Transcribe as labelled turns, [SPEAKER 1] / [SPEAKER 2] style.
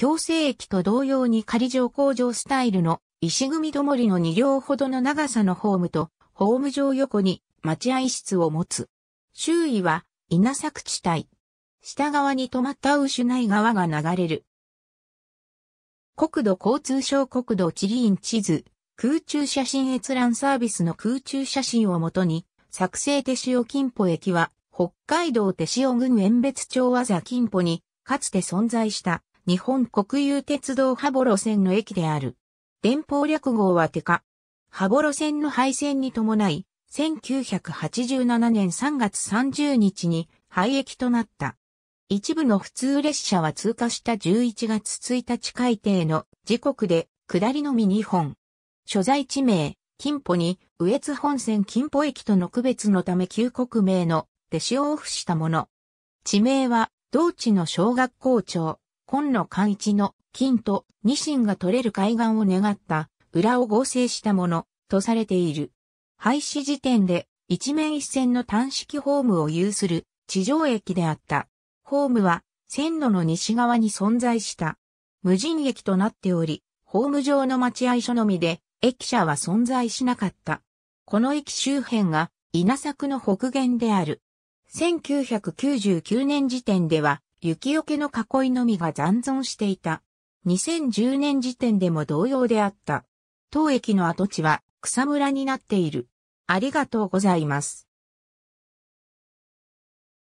[SPEAKER 1] 強制駅と同様に仮上工場スタイルの石組どもりの2両ほどの長さのホームと、ホーム上横に待合室を持つ。周囲は稲作地帯。下側に止まったウシュ川が流れる。国土交通省国土地理院地図、空中写真閲覧サービスの空中写真をもとに、作成手塩金庫駅は、北海道手塩郡遠別町和座金庫に、かつて存在した日本国有鉄道羽幌線の駅である。電報略号はテカ。羽幌線の廃線に伴い、1987年3月30日に廃駅となった。一部の普通列車は通過した11月1日改定の時刻で下りのみ2本。所在地名、金浦に、上津本線金浦駅との区別のため旧国名の弟子を付したもの。地名は、同地の小学校長、今野寛一の金とニシンが取れる海岸を願った裏を合成したものとされている。廃止時点で一面一線の単式ホームを有する地上駅であった。ホームは線路の西側に存在した。無人駅となっており、ホーム上の待合所のみで駅舎は存在しなかった。この駅周辺が稲作の北限である。1999年時点では雪よけの囲いのみが残存していた。2010年時点でも同様であった。当駅の跡地は草むらになっている。ありがとうございます。